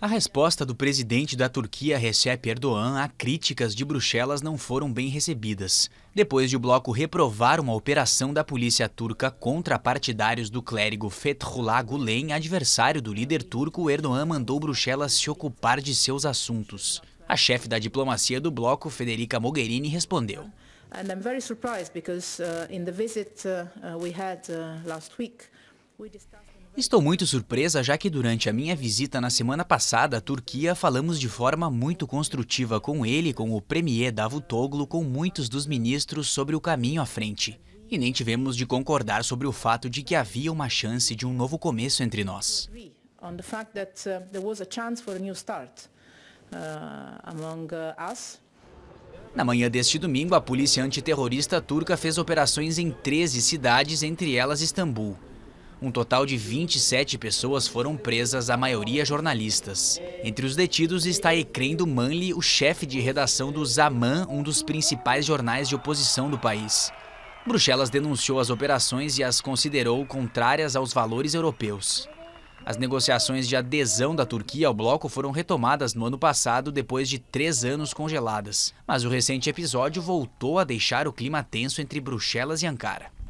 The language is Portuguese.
A resposta do presidente da Turquia, Recep Erdogan, a críticas de Bruxelas não foram bem recebidas. Depois de o bloco reprovar uma operação da polícia turca contra partidários do clérigo Fethullah Gulen, adversário do líder turco, Erdogan mandou Bruxelas se ocupar de seus assuntos. A chefe da diplomacia do bloco, Federica Mogherini, respondeu. uh, Estou muito surpresa, já que durante a minha visita na semana passada à Turquia falamos de forma muito construtiva com ele, com o premier Davutoglu, com muitos dos ministros sobre o caminho à frente. E nem tivemos de concordar sobre o fato de que havia uma chance de um novo começo entre nós. Uh, uh, uh, na manhã deste domingo, a polícia antiterrorista turca fez operações em 13 cidades, entre elas Istambul. Um total de 27 pessoas foram presas, a maioria jornalistas. Entre os detidos está Ecrendo Manli, o chefe de redação do Zaman, um dos principais jornais de oposição do país. Bruxelas denunciou as operações e as considerou contrárias aos valores europeus. As negociações de adesão da Turquia ao bloco foram retomadas no ano passado, depois de três anos congeladas. Mas o recente episódio voltou a deixar o clima tenso entre Bruxelas e Ankara.